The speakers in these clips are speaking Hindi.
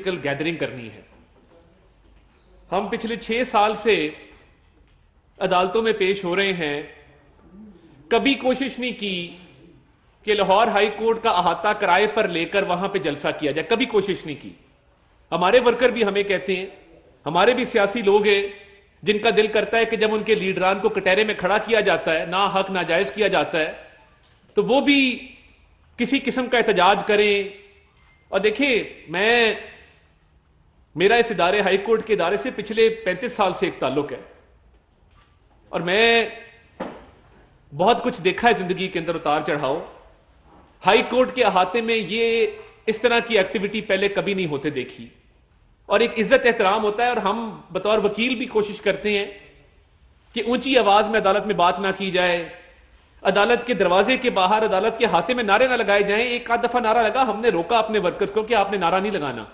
पॉलिटिकल गैदरिंग करनी है हम पिछले छह साल से अदालतों में पेश हो रहे हैं कभी कोशिश नहीं की कि लाहौर हाई कोर्ट का अहाता किराए पर लेकर वहां पे जलसा किया जाए कभी कोशिश नहीं की हमारे वर्कर भी हमें कहते हैं हमारे भी सियासी लोग हैं जिनका दिल करता है कि जब उनके लीडरान को कटहरे में खड़ा किया जाता है ना हक नाजायज किया जाता है तो वो भी किसी किस्म का एहतजाज करें और देखिए मैं मेरा इस इदारे हाईकोर्ट के इदारे से पिछले 35 साल से एक ताल्लुक है और मैं बहुत कुछ देखा है जिंदगी के अंदर उतार चढ़ाओ हाई कोर्ट के अहाते में ये इस तरह की एक्टिविटी पहले कभी नहीं होते देखी और एक इज्जत एहतराम होता है और हम बतौर वकील भी कोशिश करते हैं कि ऊंची आवाज में अदालत में बात ना की जाए अदालत के दरवाजे के बाहर अदालत के हाथे में नारे ना लगाए जाएं एक आध दफा नारा लगा हमने रोका अपने वर्कर्स को कि आपने नारा नहीं लगाना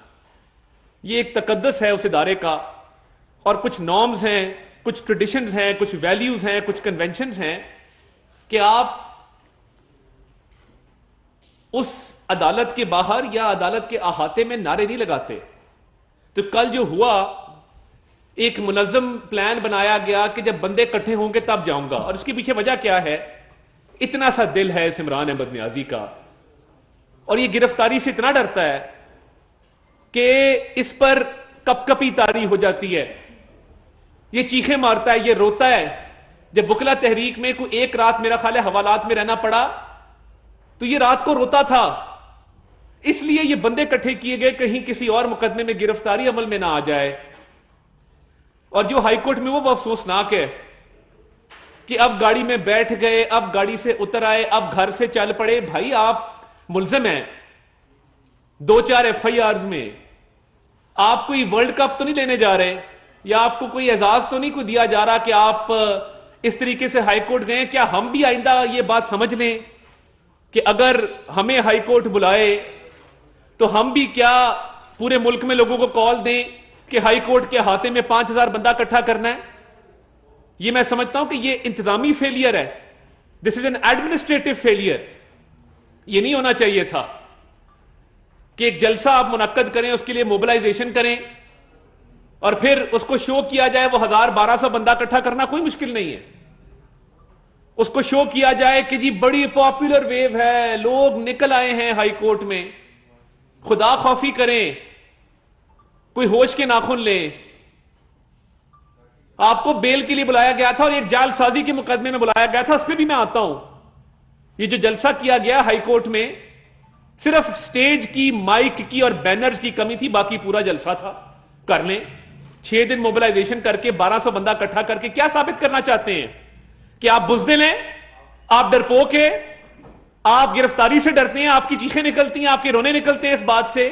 ये एक तकदस है उस इदारे का और कुछ नॉर्म्स हैं कुछ ट्रेडिशंस हैं कुछ वैल्यूज हैं कुछ कन्वेंशंस हैं कि आप उस अदालत के बाहर या अदालत के अहाते में नारे नहीं लगाते तो कल जो हुआ एक मुनजम प्लान बनाया गया कि जब बंदे इकट्ठे होंगे तब जाऊंगा और इसके पीछे वजह क्या है इतना सा दिल है इस इमरान अहमद न्याजी का और ये गिरफ्तारी से इतना डरता है कि इस पर कपकपी तारी हो जाती है ये चीखे मारता है ये रोता है जब बुकला तहरीक में कोई एक रात मेरा ख्याल हवालात में रहना पड़ा तो ये रात को रोता था इसलिए ये बंदे इकट्ठे किए गए कहीं किसी और मुकदमे में गिरफ्तारी अमल में ना आ जाए और जो हाईकोर्ट में वो वो अफसोसनाक है कि अब गाड़ी में बैठ गए अब गाड़ी से उतर आए अब घर से चल पड़े भाई आप मुलजम हैं दो चार एफ आई आर में आप कोई वर्ल्ड कप तो नहीं लेने जा रहे या आपको कोई एजाज तो नहीं कोई दिया जा रहा कि आप इस तरीके से हाईकोर्ट गए क्या हम भी आइंदा ये बात समझ लें कि अगर हमें हाईकोर्ट बुलाए तो हम भी क्या पूरे मुल्क में लोगों को कॉल दें कि हाईकोर्ट के हाथे में पांच हजार बंदा इकट्ठा करना है ये मैं समझता हूं कि ये इंतजामी फेलियर है this is an administrative failure ये नहीं होना चाहिए था कि एक जलसा आप मुनद करें उसके लिए मोबिलाइजेशन करें और फिर उसको शो किया जाए वो हजार बारह सौ बंदा इकट्ठा करना कोई मुश्किल नहीं है उसको शो किया जाए कि जी बड़ी पॉपुलर वेव है लोग निकल आए हैं हाई कोर्ट में खुदा खौफी करें कोई होश के नाखून ले आपको बेल के लिए बुलाया गया था और एक जालसाजी के मुकदमे में बुलाया गया था उस पर भी मैं आता हूं ये जो जलसा किया गया हाईकोर्ट में सिर्फ स्टेज की माइक की और बैनर्स की कमी थी बाकी पूरा जलसा था कर लें छह दिन मोबिलाइजेशन करके 1200 बंदा इकट्ठा करके क्या साबित करना चाहते हैं कि आप बुजदिल हैं आप डरपोक हैं आप गिरफ्तारी से डरते हैं आपकी चीखें निकलती हैं आपके रोने निकलते हैं इस बात से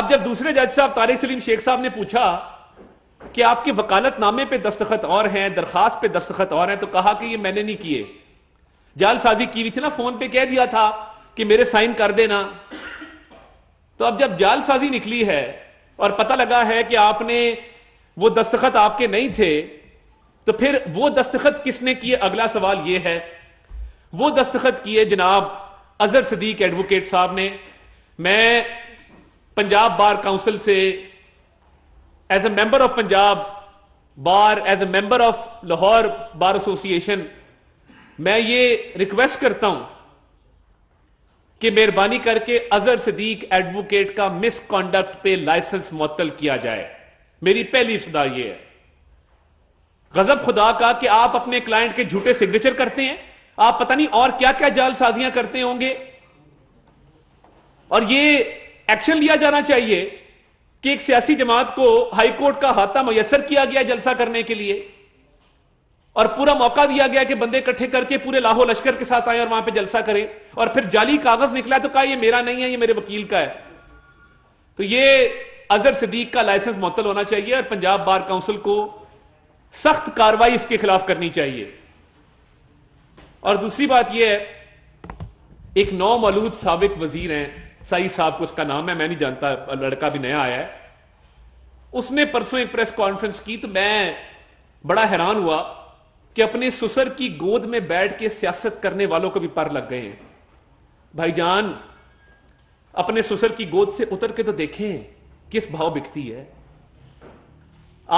अब जब दूसरे जज साहब तारिक सलीम शेख साहब ने पूछा कि आपके वकालतनामे पे दस्तखत और हैं दरखास्त पे दस्तखत और हैं तो कहा कि ये मैंने नहीं किए जालसाजी की हुई थी ना फोन पे कह दिया था कि मेरे साइन कर देना तो अब जब जालसाजी निकली है और पता लगा है कि आपने वो दस्तखत आपके नहीं थे तो फिर वो दस्तखत किसने किए अगला सवाल ये है वो दस्तखत किए जनाब अजहर सदीक एडवोकेट साहब ने मैं पंजाब बार काउंसिल से as a member of Punjab bar as a member of Lahore bar association मैं ये रिक्वेस्ट करता हूं कि मेहरबानी करके अजहर सदीक एडवोकेट का मिसकॉन्डक्ट पे लाइसेंस मुअत्तल किया जाए मेरी पहली सुधा यह है गजब खुदा का कि आप अपने क्लाइंट के झूठे सिग्नेचर करते हैं आप पता नहीं और क्या क्या जालसाजियां करते होंगे और यह एक्शन लिया जाना चाहिए कि एक सियासी जमात को हाईकोर्ट का हाथा मयसर किया गया जलसा करने के लिए और पूरा मौका दिया गया कि बंदे इकट्ठे करके पूरे लाहौल लश्कर के साथ आए और वहां पे जलसा करें और फिर जाली कागज निकला तो कहा ये मेरा नहीं है ये मेरे वकील का है तो ये अजहर सदीक का लाइसेंस मुतल होना चाहिए और पंजाब बार काउंसिल को सख्त कार्रवाई इसके खिलाफ करनी चाहिए और दूसरी बात यह है एक नौ मौलूद सबक वजीर हैं साई साहब को उसका नाम है मैं नहीं जानता लड़का भी नया आया है उसने परसों एक प्रेस कॉन्फ्रेंस की तो मैं बड़ा हैरान हुआ कि अपने सुसर की गोद में बैठ के सियासत करने वालों को भी पर लग गए हैं भाईजान अपने ससुर की गोद से उतर के तो देखें किस भाव बिकती है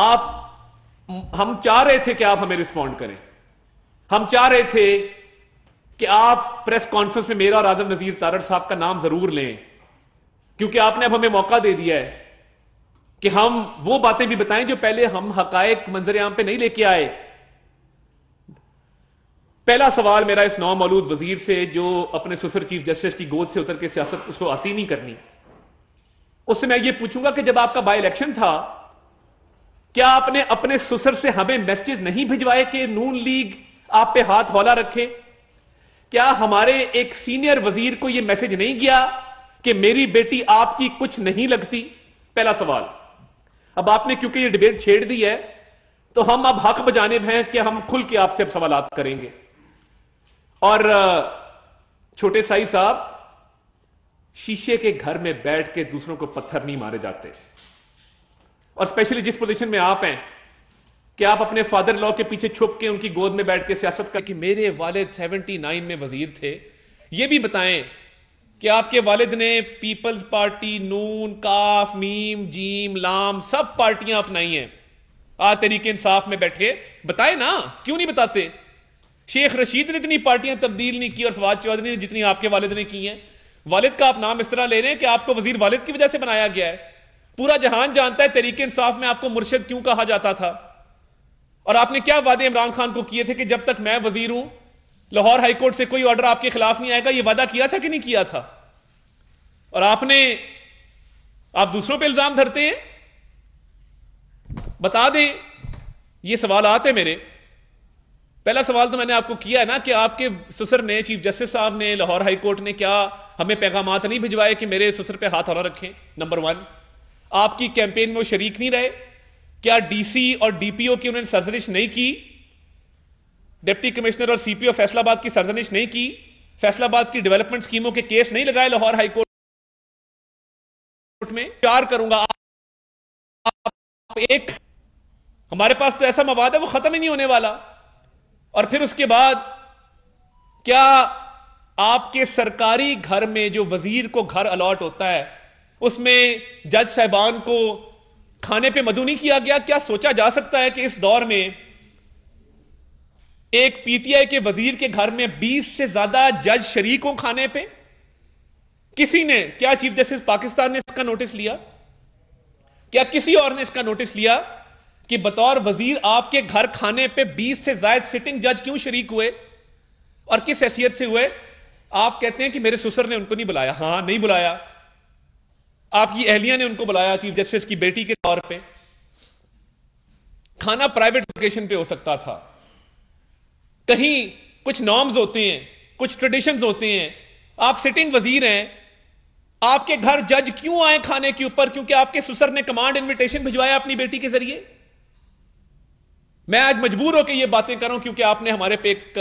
आप हम चाह रहे थे कि आप हमें रिस्पॉन्ड करें हम चाह रहे थे कि आप प्रेस कॉन्फ्रेंस में मेरा और आजम नजीर तारड़ साहब का नाम जरूर लें क्योंकि आपने अब हमें मौका दे दिया है कि हम वो बातें भी बताएं जो पहले हम हकायक मंजर आम पे नहीं लेके आए पहला सवाल मेरा इस नौ मौलूद वजीर से जो अपने सुसर चीफ जस्टिस की गोद से उतर के सियासत उसको आती नहीं करनी उससे मैं ये पूछूंगा कि जब आपका बाई इलेक्शन था क्या आपने अपने सुसर से हमें मैसेज नहीं भिजवाए कि नून लीग आप पे हाथ हौला रखे क्या हमारे एक सीनियर वजीर को यह मैसेज नहीं गया कि मेरी बेटी आपकी कुछ नहीं लगती पहला सवाल अब आपने क्योंकि ये डिबेट छेड़ दी है तो हम अब हक बजाने हैं कि हम खुल के आपसे अब सवाल करेंगे और छोटे साई साहब शीशे के घर में बैठ के दूसरों को पत्थर नहीं मारे जाते और स्पेशली जिस पोजीशन में आप हैं कि आप अपने फादर लॉ के पीछे छुप के उनकी गोद में बैठ के सियासत कर कि मेरे वालिद 79 में वजीर थे ये भी बताएं कि आपके वालिद ने पीपल्स पार्टी नून काफ मीम जीम लाम सब पार्टियां अपनाई हैं आ तरीके इंसाफ में बैठे बताए ना क्यों नहीं बताते शेख रशीद ने इतनी पार्टियां तब्दील नहीं की और फवाद चौधरी ने जितनी आपके वालिद ने की हैं वालिद का आप नाम इस तरह ले रहे हैं कि आपको वजीर वालिद की वजह से बनाया गया है पूरा जहान जानता है तरीके इंसाफ में आपको मुर्शद क्यों कहा जाता था और आपने क्या वादे इमरान खान को किए थे कि जब तक मैं वजीर हूं लाहौर हाईकोर्ट से कोई ऑर्डर आपके खिलाफ नहीं आएगा यह वादा किया था कि नहीं किया था और आपने आप दूसरों पर इल्जाम धरते हैं बता दें ये सवाल आते मेरे पहला सवाल तो मैंने आपको किया है ना कि आपके ससुर ने चीफ जस्टिस साहब ने लाहौर हाई कोर्ट ने क्या हमें पैगाम नहीं भिजवाए कि मेरे ससुर पे हाथ हौला रखें नंबर वन आपकी कैंपेन में वो शरीक नहीं रहे क्या डीसी और डीपीओ की उन्होंने सर्जनिश नहीं की डिप्टी कमिश्नर और सीपीओ फैसलाबाद की सर्जनिश नहीं की फैसलाबाद की डेवलपमेंट स्कीमों के केस नहीं लगाए लाहौर हाईकोर्ट कोर्ट में प्यार करूंगा आप, आप, आप एक हमारे पास तो ऐसा मवाद है वो खत्म ही नहीं होने वाला और फिर उसके बाद क्या आपके सरकारी घर में जो वजीर को घर अलॉट होता है उसमें जज साहबान को खाने पे मधु नहीं किया गया क्या सोचा जा सकता है कि इस दौर में एक पीटीआई के वजीर के घर में 20 से ज्यादा जज शरीक हो खाने पे किसी ने क्या चीफ जस्टिस पाकिस्तान ने इसका नोटिस लिया क्या किसी और ने इसका नोटिस लिया कि बतौर वजीर आपके घर खाने पे 20 से जायद सिटिंग जज क्यों शरीक हुए और किस हैसियत से हुए आप कहते हैं कि मेरे ससुर ने उनको नहीं बुलाया हां नहीं बुलाया आपकी अहलिया ने उनको बुलाया चीफ जस्टिस की बेटी के तौर पे खाना प्राइवेट लोकेशन पे हो सकता था कहीं कुछ नॉर्म्स होते हैं कुछ ट्रेडिशंस होते हैं आप सिटिंग वजीर हैं आपके घर जज क्यों आए खाने के ऊपर क्योंकि आपके ससुर ने कमांड इन्विटेशन भिजवाया अपनी बेटी के जरिए मैं आज मजबूर होकर यह बातें कर रहा हूं क्योंकि आपने हमारे पे एक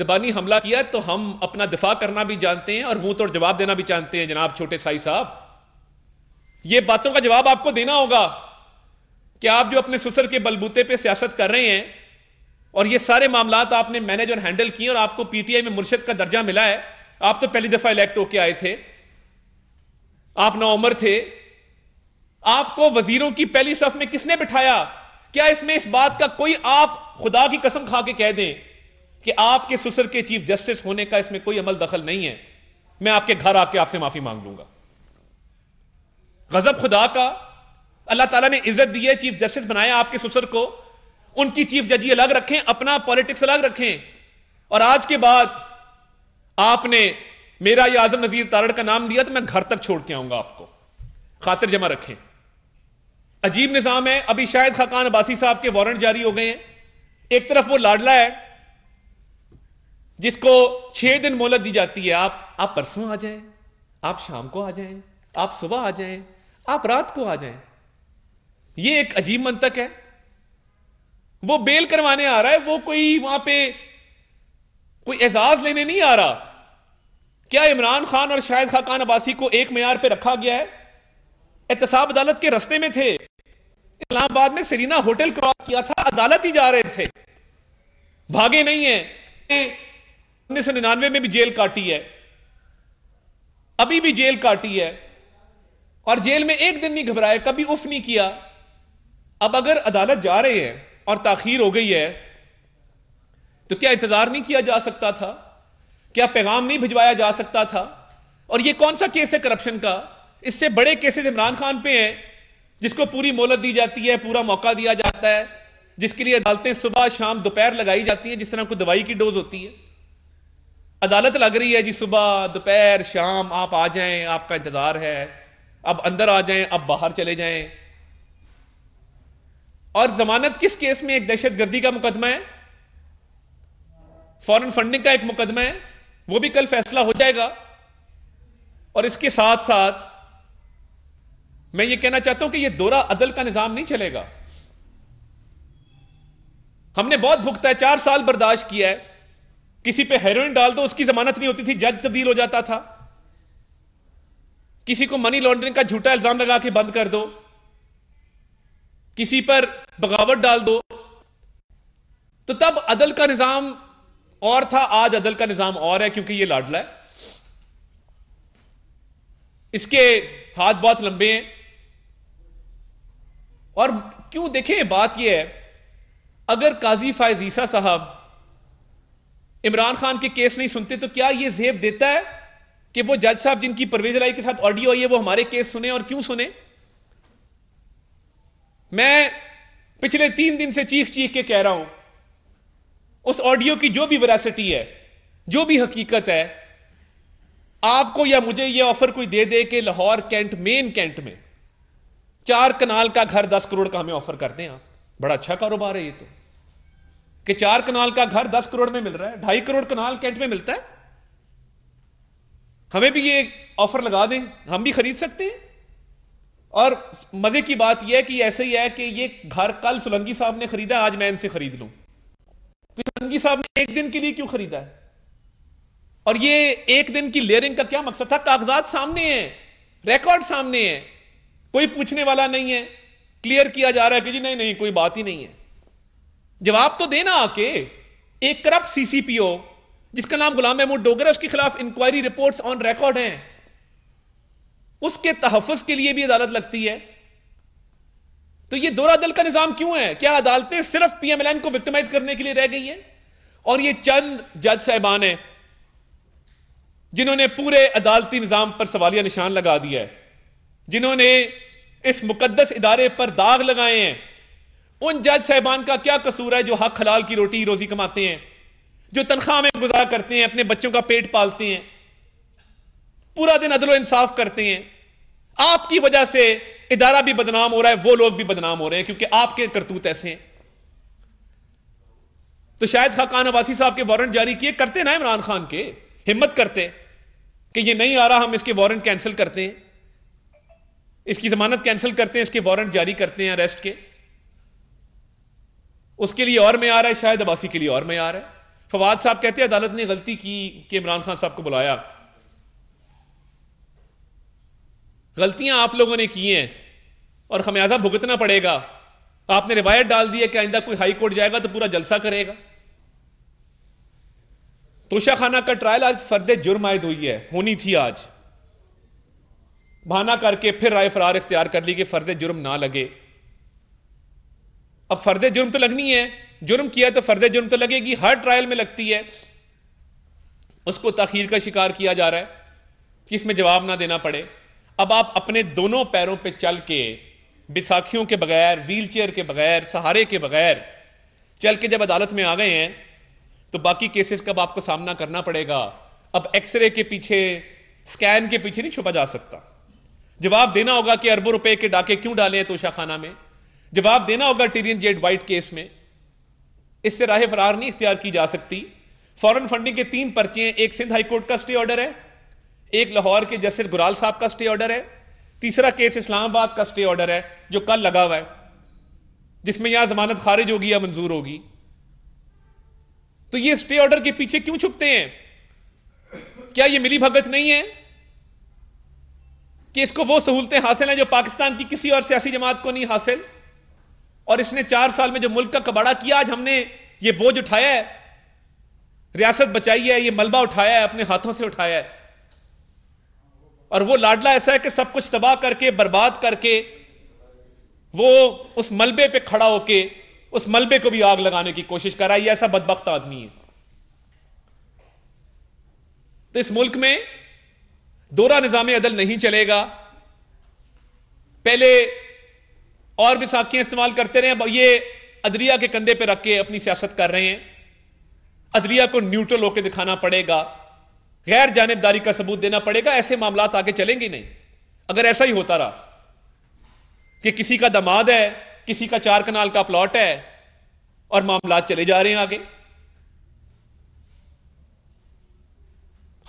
जबानी हमला किया तो हम अपना दिफा करना भी जानते हैं और मुंह तोड़ जवाब देना भी जानते हैं जनाब छोटे साई साहब यह बातों का जवाब आपको देना होगा कि आप जो अपने ससुर के बलबूते पे सियासत कर रहे हैं और ये सारे मामला आपने मैनेज और हैंडल किए और आपको पीटीआई में मुर्शद का दर्जा मिला है आप तो पहली दफा इलेक्ट होके आए थे आप नौमर उम्र थे आपको वजीरों की पहली सफ में किसने बिठाया क्या इसमें इस बात का कोई आप खुदा की कसम खा के कह दें कि आपके ससुर के चीफ जस्टिस होने का इसमें कोई अमल दखल नहीं है मैं आपके घर आके आपसे माफी मांग लूंगा गजब खुदा का अल्लाह ताला ने इज्जत दी है चीफ जस्टिस बनाया आपके ससुर को उनकी चीफ जजी अलग रखें अपना पॉलिटिक्स अलग रखें और आज के बाद आपने मेरा या आजम नजीर तारड़ का नाम दिया तो मैं घर तक छोड़ के आऊंगा आपको खातिर जमा रखें अजीब निजाम है अभी शायद खाकान अबासी साहब के वारंट जारी हो गए हैं एक तरफ वो लाडला है जिसको छह दिन मोहलत दी जाती है आप आप परसों आ जाएं आप शाम को आ जाएं आप सुबह आ जाएं आप रात को आ जाएं यह एक अजीब मंतक है वो बेल करवाने आ रहा है वो कोई वहां पे कोई एजाज लेने नहीं आ रहा क्या इमरान खान और शाहिद खाकान अब्बासी को एक मैार पर रखा गया है एहतसाब अदालत के रस्ते में थे इस्लामाबाद में सरीना होटल क्रॉस किया था अदालत ही जा रहे थे भागे नहीं है उन्नीस सौ निन्यानवे में भी जेल काटी है अभी भी जेल काटी है और जेल में एक दिन नहीं घबराए कभी उफ नहीं किया अब अगर अदालत जा रहे हैं और ताखीर हो गई है तो क्या इंतजार नहीं किया जा सकता था क्या पैगाम नहीं भिजवाया जा सकता था और यह कौन सा केस है करप्शन का इससे बड़े केसेस इमरान खान पे हैं जिसको पूरी मोहलत दी जाती है पूरा मौका दिया जाता है जिसके लिए अदालतें सुबह शाम दोपहर लगाई जाती हैं जिस तरह कोई दवाई की डोज होती है अदालत लग रही है जी सुबह दोपहर शाम आप आ जाएं आपका इंतजार है अब अंदर आ जाएं अब बाहर चले जाएं और जमानत किस केस में एक दहशतगर्दी का मुकदमा है फॉरेन फंडिंग का एक मुकदमा है वो भी कल फैसला हो जाएगा और इसके साथ साथ मैं ये कहना चाहता हूं कि ये दोरा अदल का निजाम नहीं चलेगा हमने बहुत भुगता है चार साल बर्दाश्त किया है किसी पे हेरोइन डाल दो उसकी जमानत नहीं होती थी जज तब्दील हो जाता था किसी को मनी लॉन्ड्रिंग का झूठा इल्जाम लगा के बंद कर दो किसी पर बगावत डाल दो तो तब अदल का निजाम और था आज अदल का निजाम और है क्योंकि यह लाडला है इसके हाथ बहुत लंबे हैं और क्यों देखें बात यह है अगर काजी ईसा साहब इमरान खान के केस नहीं सुनते तो क्या यह जेब देता है कि वो जज साहब जिनकी परवेज लाई के साथ ऑडियो आई है वो हमारे केस सुने और क्यों सुने मैं पिछले तीन दिन से चीख चीख के कह रहा हूं उस ऑडियो की जो भी वरासिटी है जो भी हकीकत है आपको या मुझे यह ऑफर कोई दे दे के लाहौर कैंट मेन कैंट में चार कनाल का घर दस करोड़ का हमें ऑफर करते हैं आप बड़ा अच्छा कारोबार है ये तो कि चार कनाल का घर दस करोड़ में मिल रहा है ढाई करोड़ कनाल कैंट में मिलता है हमें भी ये ऑफर लगा दें हम भी खरीद सकते हैं और मजे की बात यह है कि ऐसे ही है कि ये घर कल सुलंगी साहब ने खरीदा आज मैं इनसे खरीद लूं तो सुलंगी साहब ने एक दिन के लिए क्यों खरीदा है और ये एक दिन की लेयरिंग का क्या मकसद था कागजात सामने हैं रिकॉर्ड सामने हैं कोई पूछने वाला नहीं है क्लियर किया जा रहा है कि जी नहीं नहीं कोई बात ही नहीं है जवाब तो देना आके एक करप्ट सीसीपीओ जिसका नाम गुलाम महमूद डोगरा उसके खिलाफ इंक्वायरी रिपोर्ट्स ऑन रिकॉर्ड हैं उसके तहफ़ के लिए भी अदालत लगती है तो यह दोरा दल का निजाम क्यों है क्या अदालतें सिर्फ पीएमएलएन को विक्टिमाइज करने के लिए रह गई हैं और ये चंद जज साहबान हैं जिन्होंने पूरे अदालती निजाम पर सवालिया निशान लगा दिया है जिन्होंने इस मुकदस इदारे पर दाग लगाए हैं उन जज साहबान का क्या कसूर है जो हक हलाल की रोटी रोजी कमाते हैं जो तनख्वाह में गुजारा करते हैं अपने बच्चों का पेट पालते हैं पूरा दिन अदलो इंसाफ करते हैं आपकी वजह से इदारा भी बदनाम हो रहा है वो लोग भी बदनाम हो रहे हैं क्योंकि आपके करतूत ऐसे हैं तो शायद खाकान अबासी साहब के वारंट जारी किए करते ना इमरान खान के हिम्मत करते कि ये नहीं आ रहा हम इसके वारंट कैंसिल करते हैं इसकी जमानत कैंसिल करते हैं इसके वारंट जारी करते हैं अरेस्ट के उसके लिए और मैं आ रहा है शायद अबासी के लिए और मैं आ रहा है फवाद साहब कहते हैं अदालत ने गलती की कि इमरान खान साहब को बुलाया गलतियां आप लोगों ने की हैं और खमियाजा भुगतना पड़ेगा आपने रिवायत डाल दी है कि आइंदा कोई हाई कोर्ट जाएगा तो पूरा जलसा करेगा तोशा खाना का ट्रायल आज फर्द जुर्म आयद हुई है होनी थी आज बहाना करके फिर राय फरार इख्तियार कर ली कि फर्द जुर्म ना लगे अब फर्द जुर्म तो लगनी है जुर्म किया तो फर्द जुर्म तो लगेगी हर ट्रायल में लगती है उसको तखीर का शिकार किया जा रहा है कि इसमें जवाब ना देना पड़े अब आप अपने दोनों पैरों पर चल के बिसाखियों के बगैर व्हील चेयर के बगैर सहारे के बगैर चल के जब अदालत में आ गए हैं तो बाकी केसेस का आपको सामना करना पड़ेगा अब एक्सरे के पीछे स्कैन के पीछे नहीं छुपा जा सकता जवाब देना होगा कि अरबों रुपए के डाके क्यों डाले हैं तोशाखाना में जवाब देना होगा टीरियन जेड वाइट केस में इससे राह फरार नहीं इख्तियार की जा सकती फॉरन फंडिंग के तीन पर्चे हैं एक सिंध हाईकोर्ट का स्टे ऑर्डर है एक लाहौर के जस्टिस गुराल साहब का स्टे ऑर्डर है तीसरा केस इस्लामाबाद का स्टे ऑर्डर है जो कल लगा हुआ है जिसमें यहां जमानत खारिज होगी या मंजूर होगी तो ये स्टे ऑर्डर के पीछे क्यों छुपते हैं क्या ये मिली भगत नहीं है कि इसको वो सहूलतें हासिल हैं जो पाकिस्तान की किसी और सियासी जमात को नहीं हासिल और इसने चार साल में जो मुल्क का कबाड़ा किया आज हमने ये बोझ उठाया है रियासत बचाई है ये मलबा उठाया है अपने हाथों से उठाया है और वो लाडला ऐसा है कि सब कुछ तबाह करके बर्बाद करके वो उस मलबे पे खड़ा होके उस मलबे को भी आग लगाने की कोशिश कर रहा है ये ऐसा बदबख्त आदमी है तो इस मुल्क में दोरा निजाम अदल नहीं चलेगा पहले और भी साखियां इस्तेमाल करते रहे ये अदलिया के कंधे पर रख के अपनी सियासत कर रहे हैं अदलिया को न्यूट्रल होकर दिखाना पड़ेगा गैर जानबदारी का सबूत देना पड़ेगा ऐसे मामला आगे चलेंगे नहीं अगर ऐसा ही होता रहा कि किसी का दमाद है किसी का चार कनाल का प्लॉट है और मामला चले जा रहे हैं आगे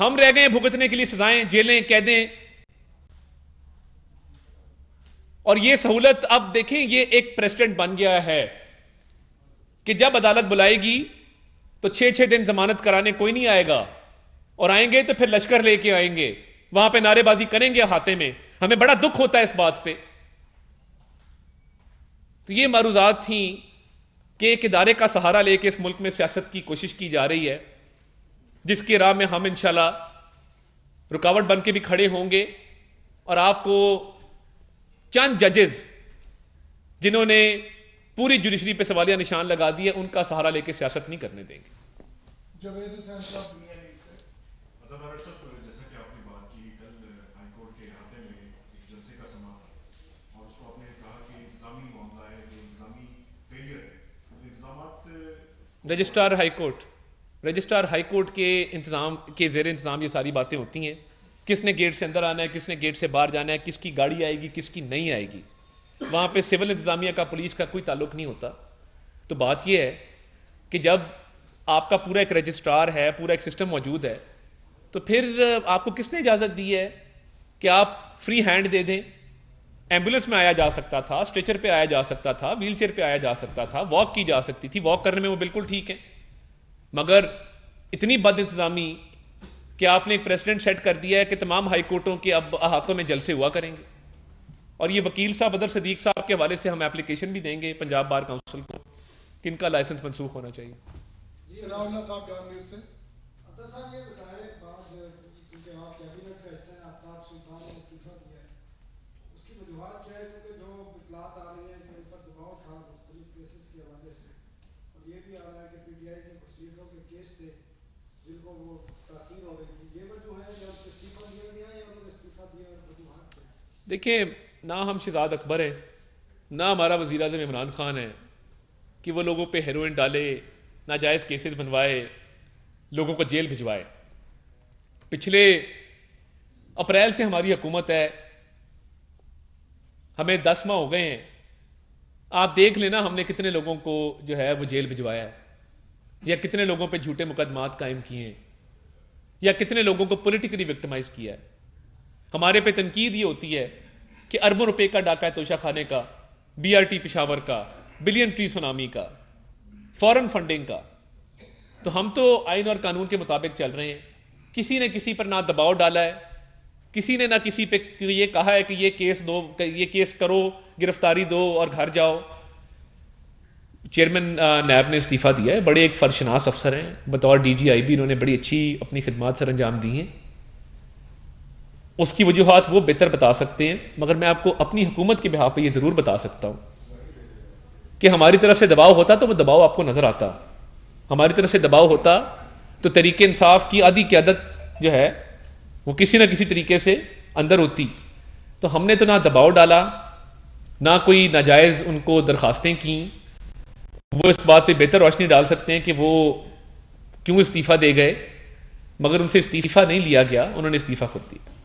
हम रह गए भुगतने के लिए सजाएं जेलें कैदें और यह सहूलत अब देखें यह एक प्रेसिडेंट बन गया है कि जब अदालत बुलाएगी तो छह छह दिन जमानत कराने कोई नहीं आएगा और आएंगे तो फिर लश्कर लेके आएंगे वहां पे नारेबाजी करेंगे हाथे में हमें बड़ा दुख होता है इस बात पे तो ये मारूजात थी कि एक इदारे का सहारा लेके इस मुल्क में सियासत की कोशिश की जा रही है जिसकी राह में हम इंशाला रुकावट बन के भी खड़े होंगे और आपको चंद जजेस जिन्होंने पूरी जुडिशरी पे सवालिया निशान लगा दिए उनका सहारा लेके सियासत नहीं करने देंगे मतलब रजिस्ट्रार तो हाईकोर्ट रजिस्ट्रार हाईकोर्ट के इंतज़ाम के जेर इंतज़ाम ये सारी बातें होती हैं किसने गेट से अंदर आना है किसने गेट से बाहर जाना है किसकी गाड़ी आएगी किसकी नहीं आएगी वहां पे सिविल इंतज़ामिया का पुलिस का कोई ताल्लुक नहीं होता तो बात यह है कि जब आपका पूरा एक रजिस्ट्रार है पूरा एक सिस्टम मौजूद है तो फिर आपको किसने इजाज़त दी है कि आप फ्री हैंड दे दें एम्बुलेंस में आया जा सकता था स्ट्रेचर पे आया जा सकता था व्हील चेयर पे आया जा सकता था वॉक की जा सकती थी वॉक करने में वो बिल्कुल ठीक है मगर इतनी बद इंतजामी कि आपने एक प्रेसिडेंट सेट कर दिया है कि तमाम हाईकोर्टों के अब अहातों में जलसे हुआ करेंगे और ये वकील साहब अदर सदीक साहब के हवाले से हम एप्लीकेशन भी देंगे पंजाब बार काउंसिल को कि इनका लाइसेंस मनसूख होना चाहिए क्या है क्योंकि जो इतलात आ रही है कि पर दबाव था मुख्तलिफ केसेस के हवाले से ये भी आ रहा है कि पीटीआई के प्रोसीडरों के केस थे जिनको वो ताखिर हो रही थी ये वजह है जब इस्तीफा दिया गया या उन्होंने इस्तीफा दिया और वजूहत देखिए ना हम शिजाद अकबर हैं ना हमारा वजीर अजम इमरान खान है कि वो लोगों पे हेरोइन डाले नाजायज़ केसेस बनवाए लोगों को जेल भिजवाए पिछले अप्रैल से हमारी हुकूमत है हमें दस माह हो गए हैं आप देख लेना हमने कितने लोगों को जो है वो जेल भिजवाया है या कितने लोगों पे झूठे मुकदमात कायम किए हैं या कितने लोगों को पॉलिटिकली विक्टिमाइज किया है हमारे पे तनकीद ये होती है कि अरबों रुपए का डाका है तोशा खाने का बीआरटी पिशावर का बिलियन ट्री सुनामी का फॉरेन फंडिंग का तो हम तो आइन और कानून के मुताबिक चल रहे हैं किसी ने किसी पर ना दबाव डाला है किसी ने ना किसी पे ये कहा है कि ये केस दो ये केस करो गिरफ्तारी दो और घर जाओ चेयरमैन नैब ने इस्तीफा दिया है बड़े एक फर्शनास अफसर हैं बतौर डीजीआईबी इन्होंने बड़ी अच्छी अपनी खिदमत सर अंजाम दी हैं उसकी वजूहत वो बेहतर बता सकते हैं मगर मैं आपको अपनी हुकूमत के बिहार पर यह ज़रूर बता सकता हूं कि हमारी तरफ से दबाव होता तो वह दबाव आपको नज़र आता हमारी तरफ से दबाव होता तो तरीके इंसाफ की आधी क्यादत जो है वो किसी ना किसी तरीके से अंदर होती तो हमने तो ना दबाव डाला ना कोई नाजायज़ उनको दरखास्तें की वो इस बात पे बेहतर रोशनी डाल सकते हैं कि वो क्यों इस्तीफ़ा दे गए मगर उनसे इस्तीफ़ा नहीं लिया गया उन्होंने इस्तीफ़ा खुद दिया